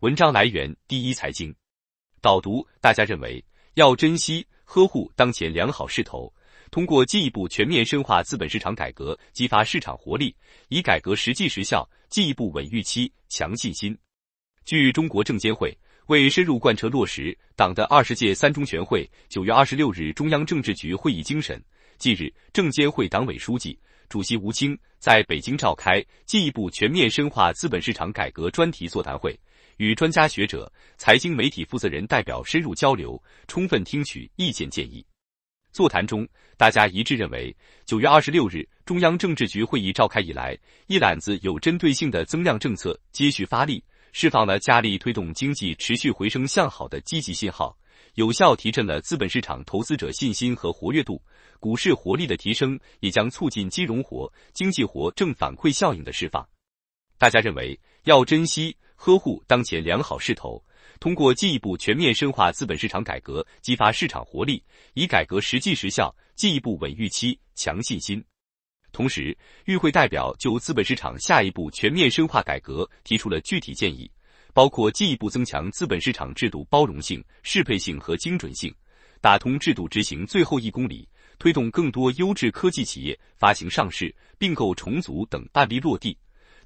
文章来源第一财经，导读：大家认为要珍惜呵护当前良好势头，通过进一步全面深化资本市场改革，激发市场活力，以改革实际实效进一步稳预期、强信心。据中国证监会，为深入贯彻落实党的二十届三中全会九月二十六日中央政治局会议精神，近日，证监会党委书记、主席吴清在北京召开进一步全面深化资本市场改革专题座谈会。与专家学者、财经媒体负责人代表深入交流，充分听取意见建议。座谈中，大家一致认为，九月二十六日中央政治局会议召开以来，一揽子有针对性的增量政策接续发力，释放了加力推动经济持续回升向好的积极信号，有效提振了资本市场投资者信心和活跃度。股市活力的提升，也将促进金融活、经济活正反馈效应的释放。大家认为，要珍惜。呵护当前良好势头，通过进一步全面深化资本市场改革，激发市场活力，以改革实际实效进一步稳预期、强信心。同时，与会代表就资本市场下一步全面深化改革提出了具体建议，包括进一步增强资本市场制度包容性、适配性和精准性，打通制度执行最后一公里，推动更多优质科技企业发行上市、并购重组等案例落地。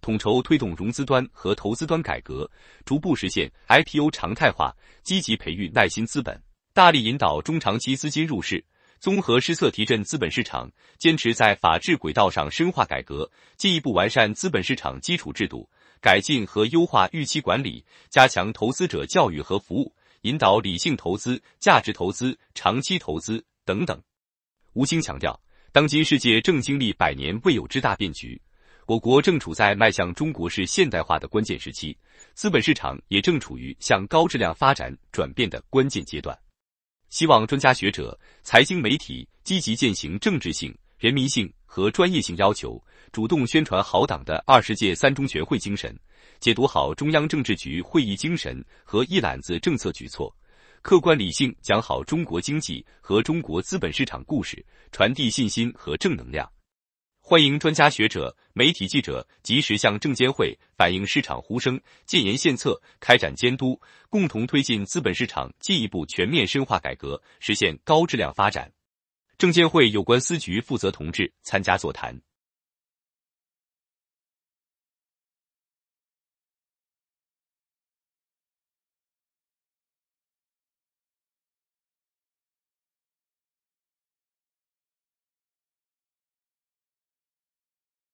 统筹推动融资端和投资端改革，逐步实现 IPO 常态化，积极培育耐心资本，大力引导中长期资金入市，综合施策提振资本市场，坚持在法治轨道上深化改革，进一步完善资本市场基础制度，改进和优化预期管理，加强投资者教育和服务，引导理性投资、价值投资、长期投资等等。吴清强调，当今世界正经历百年未有之大变局。我国正处在迈向中国式现代化的关键时期，资本市场也正处于向高质量发展转变的关键阶段。希望专家学者、财经媒体积极践行政治性、人民性和专业性要求，主动宣传好党的二十届三中全会精神，解读好中央政治局会议精神和一揽子政策举措，客观理性讲好中国经济和中国资本市场故事，传递信心和正能量。欢迎专家学者、媒体记者及时向证监会反映市场呼声、建言献策、开展监督，共同推进资本市场进一步全面深化改革，实现高质量发展。证监会有关司局负责同志参加座谈。